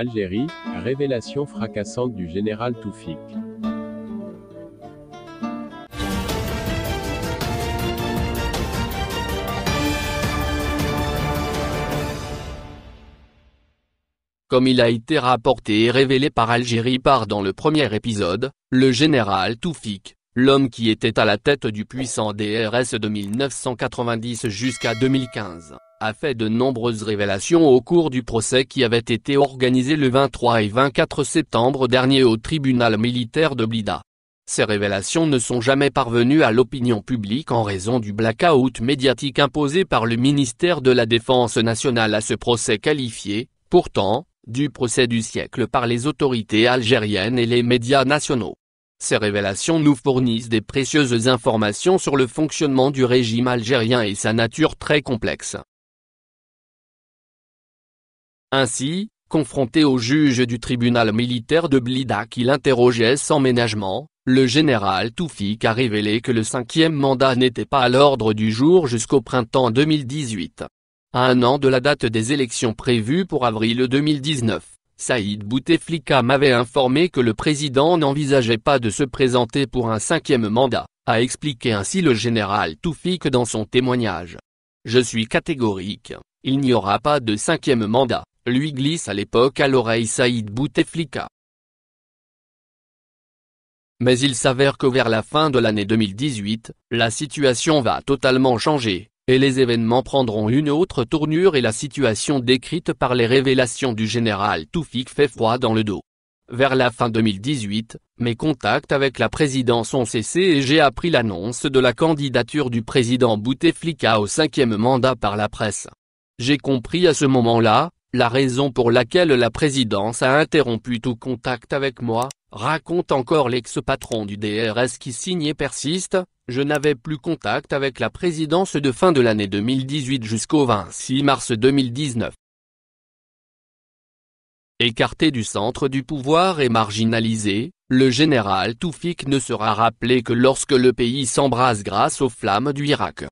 Algérie, révélation fracassante du général Toufik. Comme il a été rapporté et révélé par Algérie par dans le premier épisode, le général Toufik, l'homme qui était à la tête du puissant DRS de 1990 jusqu'à 2015, a fait de nombreuses révélations au cours du procès qui avait été organisé le 23 et 24 septembre dernier au tribunal militaire de Blida. Ces révélations ne sont jamais parvenues à l'opinion publique en raison du blackout médiatique imposé par le ministère de la Défense nationale à ce procès qualifié, pourtant, du procès du siècle par les autorités algériennes et les médias nationaux. Ces révélations nous fournissent des précieuses informations sur le fonctionnement du régime algérien et sa nature très complexe. Ainsi, confronté au juge du tribunal militaire de Blida qui l'interrogeait sans ménagement, le général Toufik a révélé que le cinquième mandat n'était pas à l'ordre du jour jusqu'au printemps 2018. À un an de la date des élections prévues pour avril 2019, Saïd Bouteflika m'avait informé que le président n'envisageait pas de se présenter pour un cinquième mandat, a expliqué ainsi le général Toufik dans son témoignage. Je suis catégorique, il n'y aura pas de cinquième mandat, lui glisse à l'époque à l'oreille Saïd Bouteflika. Mais il s'avère que vers la fin de l'année 2018, la situation va totalement changer, et les événements prendront une autre tournure et la situation décrite par les révélations du général Toufik fait froid dans le dos. Vers la fin 2018, mes contacts avec la présidence ont cessé et j'ai appris l'annonce de la candidature du président Bouteflika au cinquième mandat par la presse. J'ai compris à ce moment-là, la raison pour laquelle la présidence a interrompu tout contact avec moi, raconte encore l'ex-patron du DRS qui signe et persiste, je n'avais plus contact avec la présidence de fin de l'année 2018 jusqu'au 26 mars 2019. Écarté du centre du pouvoir et marginalisé, le général Toufik ne sera rappelé que lorsque le pays s'embrase grâce aux flammes du Irak.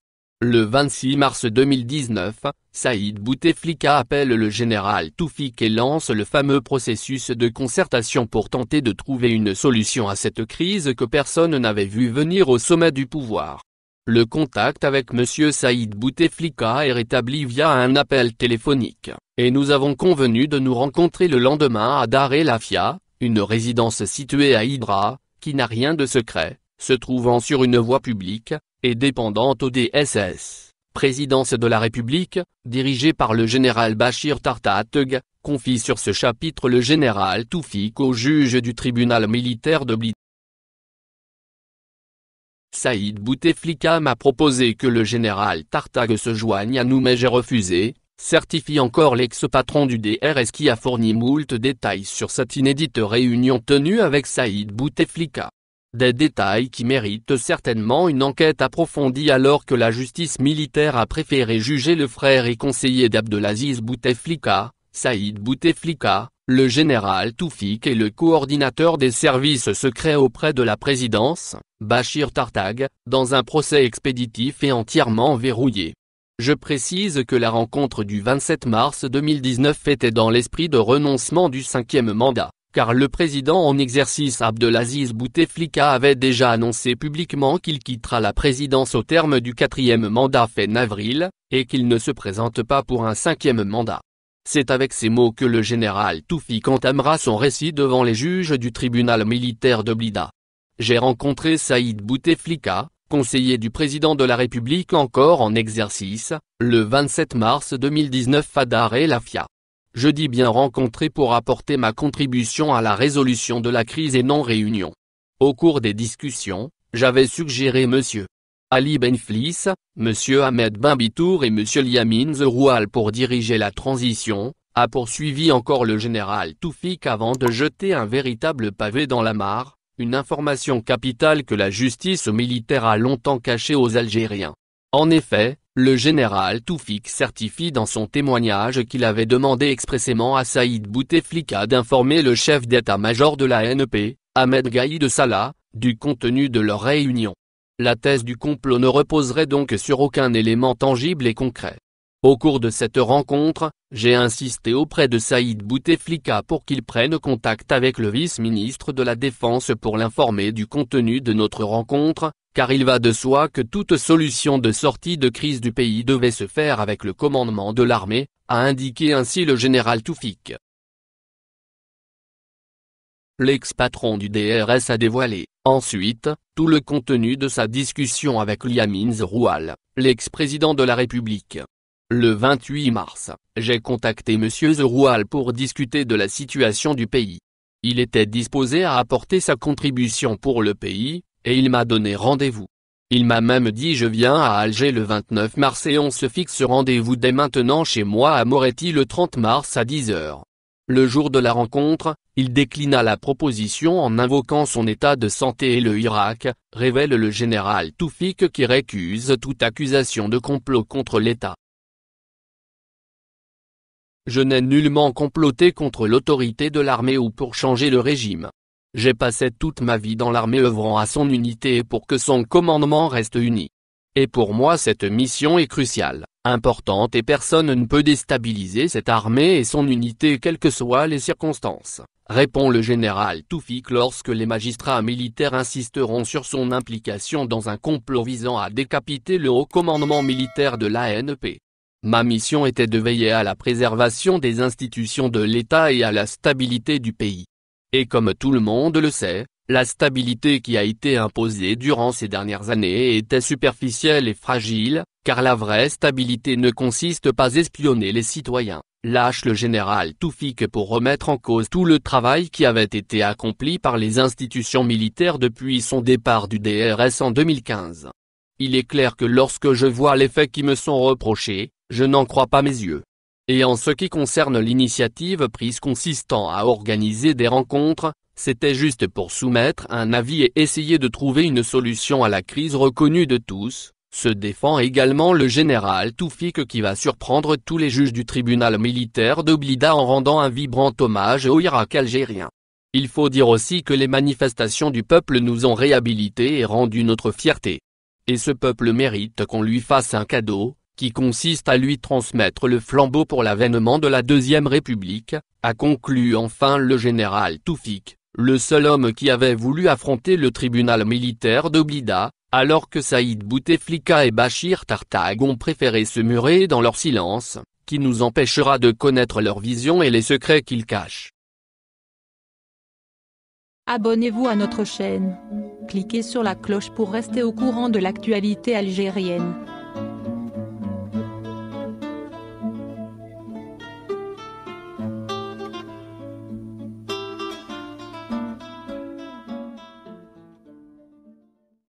Le 26 mars 2019, Saïd Bouteflika appelle le général Toufik et lance le fameux processus de concertation pour tenter de trouver une solution à cette crise que personne n'avait vu venir au sommet du pouvoir. Le contact avec M. Saïd Bouteflika est rétabli via un appel téléphonique, et nous avons convenu de nous rencontrer le lendemain à Dar el Afia, une résidence située à Hydra, qui n'a rien de secret, se trouvant sur une voie publique, et dépendante au DSS, présidence de la République, dirigée par le général Bachir Tartateg, confie sur ce chapitre le général Toufik au juge du tribunal militaire de Blit. Saïd Bouteflika m'a proposé que le général Tartag se joigne à nous mais j'ai refusé, certifie encore l'ex-patron du DRS qui a fourni moult détails sur cette inédite réunion tenue avec Saïd Bouteflika. Des détails qui méritent certainement une enquête approfondie alors que la justice militaire a préféré juger le frère et conseiller d'Abdelaziz Bouteflika, Saïd Bouteflika, le général Toufik et le coordinateur des services secrets auprès de la présidence, Bachir Tartag, dans un procès expéditif et entièrement verrouillé. Je précise que la rencontre du 27 mars 2019 était dans l'esprit de renoncement du cinquième mandat car le président en exercice Abdelaziz Bouteflika avait déjà annoncé publiquement qu'il quittera la présidence au terme du quatrième mandat fin avril, et qu'il ne se présente pas pour un cinquième mandat. C'est avec ces mots que le général Toufik entamera son récit devant les juges du tribunal militaire de Blida. J'ai rencontré Saïd Bouteflika, conseiller du président de la République encore en exercice, le 27 mars 2019 à Dar el Afia. Je dis bien rencontré pour apporter ma contribution à la résolution de la crise et non réunion. Au cours des discussions, j'avais suggéré M. Ali Benflis, M. Ahmed Bambitour et M. Liamine Zeroual pour diriger la transition, a poursuivi encore le général Toufik avant de jeter un véritable pavé dans la mare, une information capitale que la justice militaire a longtemps cachée aux Algériens. En effet, le général Toufik certifie dans son témoignage qu'il avait demandé expressément à Saïd Bouteflika d'informer le chef d'état-major de la NP, e Ahmed Gaïd Salah, du contenu de leur réunion. La thèse du complot ne reposerait donc sur aucun élément tangible et concret. Au cours de cette rencontre, j'ai insisté auprès de Saïd Bouteflika pour qu'il prenne contact avec le vice-ministre de la Défense pour l'informer du contenu de notre rencontre, car il va de soi que toute solution de sortie de crise du pays devait se faire avec le commandement de l'armée, a indiqué ainsi le général Toufik. L'ex-patron du DRS a dévoilé, ensuite, tout le contenu de sa discussion avec Liamine Zeroual, l'ex-président de la République. Le 28 mars, j'ai contacté M. Zeroual pour discuter de la situation du pays. Il était disposé à apporter sa contribution pour le pays, et il m'a donné rendez-vous. Il m'a même dit je viens à Alger le 29 mars et on se fixe rendez-vous dès maintenant chez moi à Moretti le 30 mars à 10h. Le jour de la rencontre, il déclina la proposition en invoquant son état de santé et le Irak, révèle le général Toufik qui récuse toute accusation de complot contre l'État. Je n'ai nullement comploté contre l'autorité de l'armée ou pour changer le régime. J'ai passé toute ma vie dans l'armée œuvrant à son unité et pour que son commandement reste uni. Et pour moi cette mission est cruciale, importante et personne ne peut déstabiliser cette armée et son unité quelles que soient les circonstances, répond le général Toufik lorsque les magistrats militaires insisteront sur son implication dans un complot visant à décapiter le haut commandement militaire de l'ANP. Ma mission était de veiller à la préservation des institutions de l'État et à la stabilité du pays. Et comme tout le monde le sait, la stabilité qui a été imposée durant ces dernières années était superficielle et fragile, car la vraie stabilité ne consiste pas à espionner les citoyens, lâche le général Toufik pour remettre en cause tout le travail qui avait été accompli par les institutions militaires depuis son départ du DRS en 2015. Il est clair que lorsque je vois les faits qui me sont reprochés, je n'en crois pas mes yeux. Et en ce qui concerne l'initiative prise consistant à organiser des rencontres, c'était juste pour soumettre un avis et essayer de trouver une solution à la crise reconnue de tous, se défend également le général Toufik qui va surprendre tous les juges du tribunal militaire d'Oblida en rendant un vibrant hommage au Irak algérien. Il faut dire aussi que les manifestations du peuple nous ont réhabilités et rendu notre fierté. Et ce peuple mérite qu'on lui fasse un cadeau, qui consiste à lui transmettre le flambeau pour l'avènement de la Deuxième République, a conclu enfin le général Toufik, le seul homme qui avait voulu affronter le tribunal militaire d'Oblida, alors que Saïd Bouteflika et Bachir Tartag ont préféré se murer dans leur silence, qui nous empêchera de connaître leur vision et les secrets qu'ils cachent. Abonnez-vous à notre chaîne. Cliquez sur la cloche pour rester au courant de l'actualité algérienne.